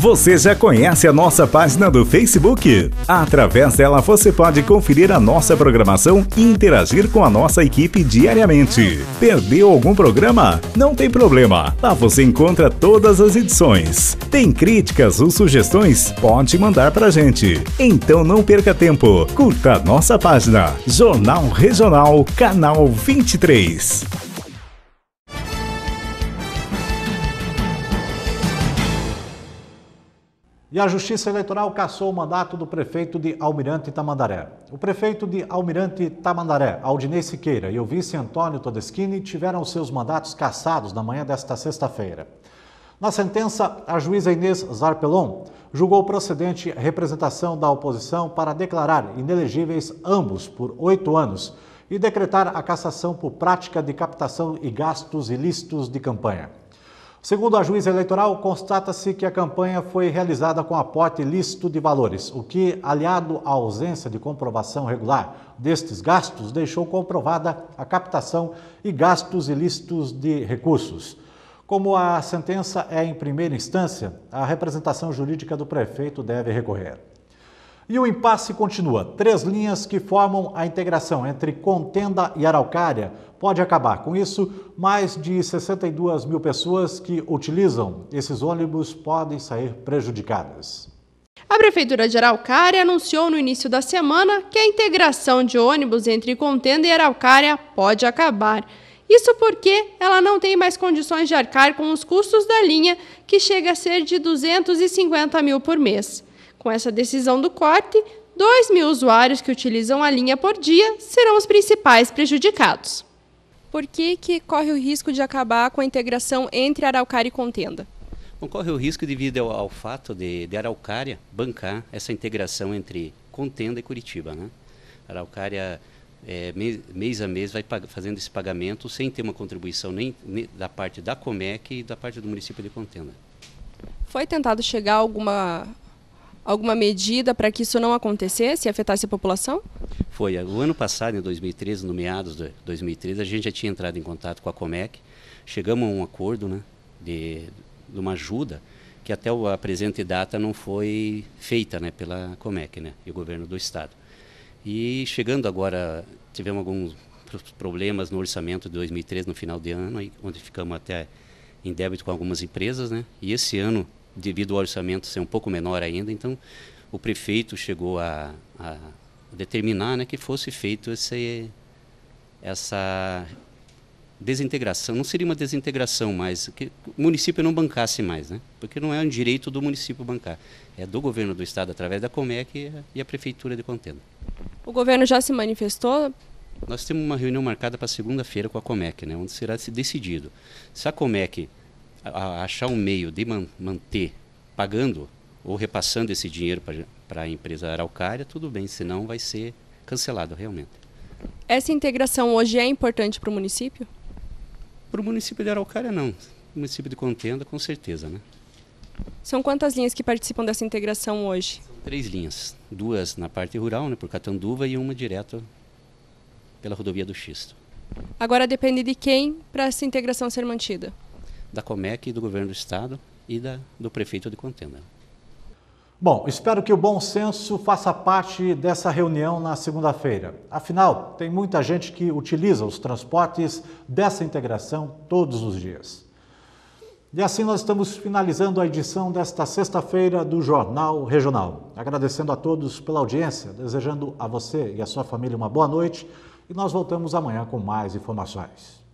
Você já conhece a nossa página do Facebook? Através dela você pode conferir a nossa programação e interagir com a nossa equipe diariamente. Perdeu algum programa? Não tem problema. Lá você encontra todas as edições. Tem críticas ou sugestões? Pode mandar pra gente. Então não perca tempo. Curta a nossa página Jornal Regional, canal 23. E a Justiça Eleitoral cassou o mandato do prefeito de Almirante Tamandaré. O prefeito de Almirante Tamandaré, Aldinei Siqueira, e o vice Antônio Todeschini tiveram seus mandatos cassados na manhã desta sexta-feira. Na sentença, a juíza Inês Zarpelon julgou procedente representação da oposição para declarar inelegíveis ambos por oito anos e decretar a cassação por prática de captação e gastos ilícitos de campanha. Segundo a juíza eleitoral, constata-se que a campanha foi realizada com aporte lícito de valores, o que, aliado à ausência de comprovação regular destes gastos, deixou comprovada a captação e gastos ilícitos de recursos. Como a sentença é em primeira instância, a representação jurídica do prefeito deve recorrer. E o impasse continua. Três linhas que formam a integração entre Contenda e Araucária pode acabar. Com isso, mais de 62 mil pessoas que utilizam esses ônibus podem sair prejudicadas. A Prefeitura de Araucária anunciou no início da semana que a integração de ônibus entre Contenda e Araucária pode acabar. Isso porque ela não tem mais condições de arcar com os custos da linha, que chega a ser de 250 mil por mês. Com essa decisão do corte, 2 mil usuários que utilizam a linha por dia serão os principais prejudicados. Por que, que corre o risco de acabar com a integração entre Araucária e Contenda? corre o risco devido ao, ao fato de, de, Araucária bancar essa integração entre Contenda e Curitiba. Né? Araucária, é, mês, mês, a mês, vai fazendo esse pagamento sem ter uma contribuição nem, nem da parte da Comec e da parte do município de Contenda. Foi tentado chegar a alguma alguma medida para que isso não acontecesse e afetasse a população? Foi. O ano passado, em 2013, no meados de 2013, a gente já tinha entrado em contato com a Comec. Chegamos a um acordo né, de, de uma ajuda que até a presente data não foi feita né, pela Comec né, e o governo do Estado. E chegando agora, tivemos alguns problemas no orçamento de 2013, no final de ano, onde ficamos até em débito com algumas empresas. Né, e esse ano devido ao orçamento ser um pouco menor ainda, então o prefeito chegou a, a determinar né, que fosse feito esse, essa desintegração, não seria uma desintegração, mas que o município não bancasse mais, né? porque não é um direito do município bancar, é do governo do estado através da Comec e a prefeitura de Contenda. O governo já se manifestou? Nós temos uma reunião marcada para segunda-feira com a Comec, né, onde será decidido. Se a Comec a, achar um meio de man, manter pagando ou repassando esse dinheiro para a empresa araucária, tudo bem, senão vai ser cancelado realmente. Essa integração hoje é importante para o município? Para o município de Araucária, não. O município de Contenda, com certeza, né? São quantas linhas que participam dessa integração hoje? São três linhas. Duas na parte rural, né, por Catanduva, e uma direto pela rodovia do Xisto. Agora depende de quem para essa integração ser mantida? da Comec, do governo do estado e da, do prefeito de Contenda. Bom, espero que o bom senso faça parte dessa reunião na segunda-feira. Afinal, tem muita gente que utiliza os transportes dessa integração todos os dias. E assim nós estamos finalizando a edição desta sexta-feira do Jornal Regional. Agradecendo a todos pela audiência, desejando a você e a sua família uma boa noite e nós voltamos amanhã com mais informações.